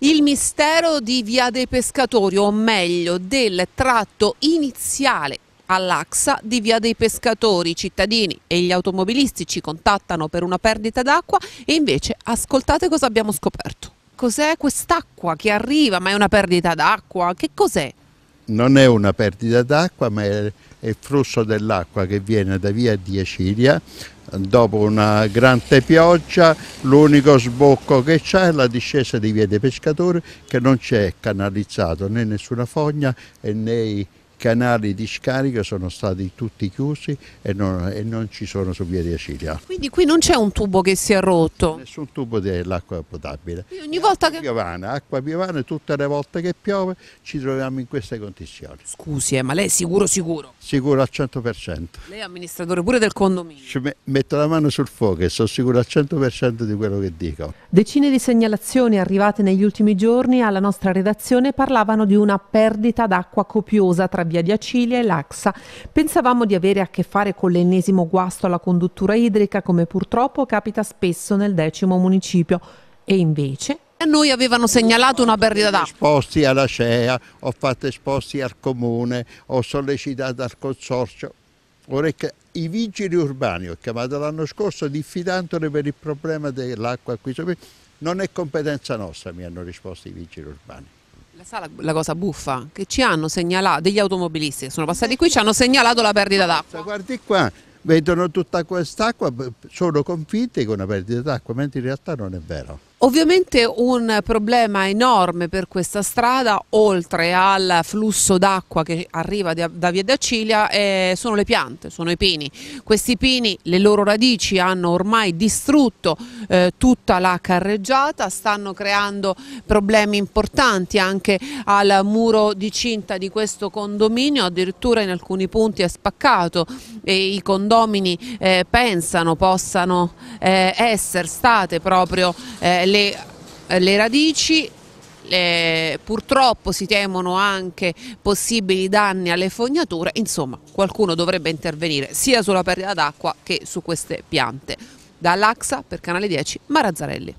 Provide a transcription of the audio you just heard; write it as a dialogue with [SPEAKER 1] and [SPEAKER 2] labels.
[SPEAKER 1] Il mistero di Via dei Pescatori, o meglio del tratto iniziale all'Axa di Via dei Pescatori, i cittadini e gli automobilisti ci contattano per una perdita d'acqua e invece ascoltate cosa abbiamo scoperto. Cos'è quest'acqua che arriva? Ma è una perdita d'acqua? Che cos'è?
[SPEAKER 2] non è una perdita d'acqua, ma è il flusso dell'acqua che viene da via di Acilia. Dopo una grande pioggia, l'unico sbocco che c'è è la discesa di via dei pescatori che non c'è canalizzato né nessuna fogna né canali di scarico sono stati tutti chiusi e non, e non ci sono su via di Acilia. Quindi qui non c'è un tubo che si è rotto? Nessun tubo dell'acqua potabile. Quindi ogni volta acqua che... Piovana, acqua piovana, tutte le volte che piove ci troviamo in queste condizioni. Scusi, eh, ma lei è sicuro sicuro? Sicuro al 100%. Lei è
[SPEAKER 1] amministratore
[SPEAKER 2] pure del condominio? Ci metto la mano sul fuoco e sono sicuro al 100% di quello che dico.
[SPEAKER 1] Decine di segnalazioni arrivate negli ultimi giorni alla nostra redazione parlavano di una perdita d'acqua copiosa tra via di Acilia e Laxa. Pensavamo di avere a che fare con l'ennesimo guasto alla conduttura idrica, come purtroppo capita spesso nel decimo municipio. E invece a noi avevano segnalato una perdita d'acqua.
[SPEAKER 2] Ho fatto Esposti alla CEA, ho fatto esposti al comune, ho sollecitato al consorzio. Vorrei i vigili urbani, ho chiamato l'anno scorso, diffidandone per il problema dell'acqua qui sopra, non è competenza nostra, mi hanno risposto i vigili urbani. La, la cosa buffa,
[SPEAKER 1] che ci hanno segnalato, degli automobilisti che sono passati qui, ci hanno segnalato la perdita d'acqua. Cioè, guardi
[SPEAKER 2] qua, vedono tutta quest'acqua, sono convinti che è una perdita d'acqua, mentre in realtà non è vero.
[SPEAKER 1] Ovviamente un problema enorme per questa strada, oltre al flusso d'acqua che arriva da Via d'Acilia, eh, sono le piante, sono i pini. Questi pini, le loro radici hanno ormai distrutto eh, tutta la carreggiata, stanno creando problemi importanti anche al muro di cinta di questo condominio, addirittura in alcuni punti è spaccato e i condomini eh, pensano possano eh, essere state proprio eh, le, le radici le, purtroppo si temono anche possibili danni alle fognature, insomma qualcuno dovrebbe intervenire sia sulla perdita d'acqua che su queste piante. Dall'Axa per Canale 10, Marazzarelli.